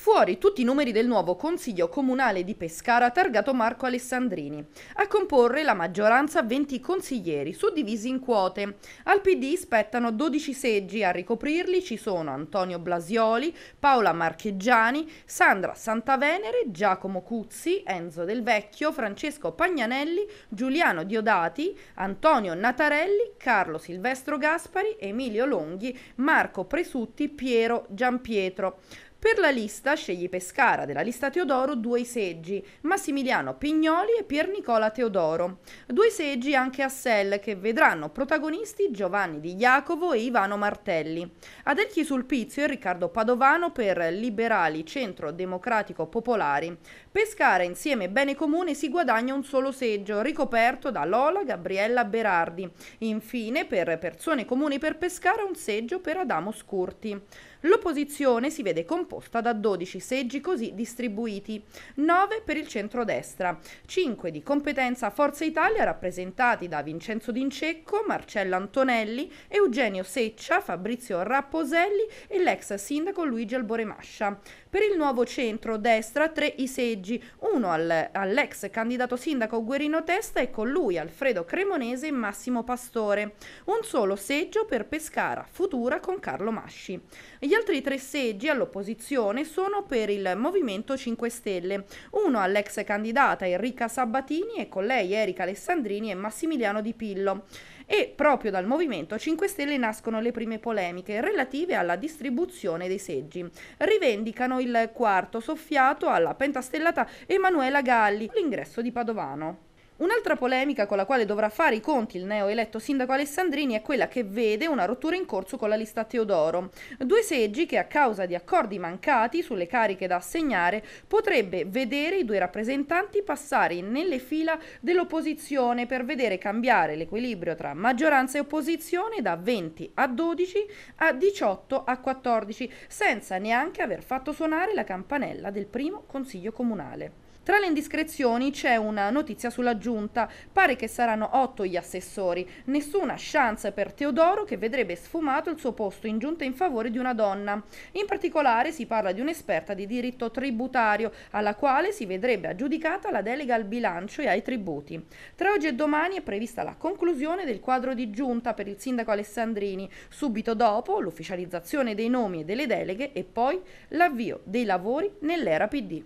Fuori tutti i numeri del nuovo Consiglio Comunale di Pescara targato Marco Alessandrini. A comporre la maggioranza 20 consiglieri, suddivisi in quote. Al PD spettano 12 seggi, a ricoprirli ci sono Antonio Blasioli, Paola Marcheggiani, Sandra Santavenere, Giacomo Cuzzi, Enzo Del Vecchio, Francesco Pagnanelli, Giuliano Diodati, Antonio Natarelli, Carlo Silvestro Gaspari, Emilio Longhi, Marco Presutti, Piero Giampietro. Per la lista scegli Pescara, della lista Teodoro, due seggi, Massimiliano Pignoli e Pier Nicola Teodoro. Due seggi anche a Sell che vedranno protagonisti Giovanni Di Jacopo e Ivano Martelli. Ad Adelchi Sulpizio e Riccardo Padovano per Liberali Centro Democratico Popolari. Pescara insieme Bene Comune si guadagna un solo seggio, ricoperto da Lola Gabriella Berardi. Infine per Persone Comuni per Pescara un seggio per Adamo Scurti. L'opposizione si vede composta composta da 12 seggi così distribuiti, 9 per il centrodestra, 5 di competenza Forza Italia rappresentati da Vincenzo D'Incecco, Marcello Antonelli, Eugenio Seccia, Fabrizio Rapposelli e l'ex sindaco Luigi Alboremascia. Per il nuovo centro-destra tre i seggi, uno al, all'ex candidato sindaco Guerino Testa e con lui Alfredo Cremonese e Massimo Pastore. Un solo seggio per Pescara, futura con Carlo Masci. Gli altri tre seggi all'opposizione opposizione sono per il Movimento 5 Stelle, uno all'ex candidata Enrica Sabatini e con lei Erika Alessandrini e Massimiliano Di Pillo. E proprio dal Movimento 5 Stelle nascono le prime polemiche relative alla distribuzione dei seggi. Rivendicano il quarto soffiato alla pentastellata Emanuela Galli, l'ingresso di Padovano. Un'altra polemica con la quale dovrà fare i conti il neoeletto sindaco Alessandrini è quella che vede una rottura in corso con la lista Teodoro. Due seggi che a causa di accordi mancati sulle cariche da assegnare potrebbe vedere i due rappresentanti passare nelle fila dell'opposizione per vedere cambiare l'equilibrio tra maggioranza e opposizione da 20 a 12 a 18 a 14 senza neanche aver fatto suonare la campanella del primo consiglio comunale. Tra le indiscrezioni c'è una notizia sulla giunta giunta. Pare che saranno otto gli assessori. Nessuna chance per Teodoro che vedrebbe sfumato il suo posto in giunta in favore di una donna. In particolare si parla di un'esperta di diritto tributario alla quale si vedrebbe aggiudicata la delega al bilancio e ai tributi. Tra oggi e domani è prevista la conclusione del quadro di giunta per il sindaco Alessandrini, subito dopo l'ufficializzazione dei nomi e delle deleghe e poi l'avvio dei lavori nell'era PD.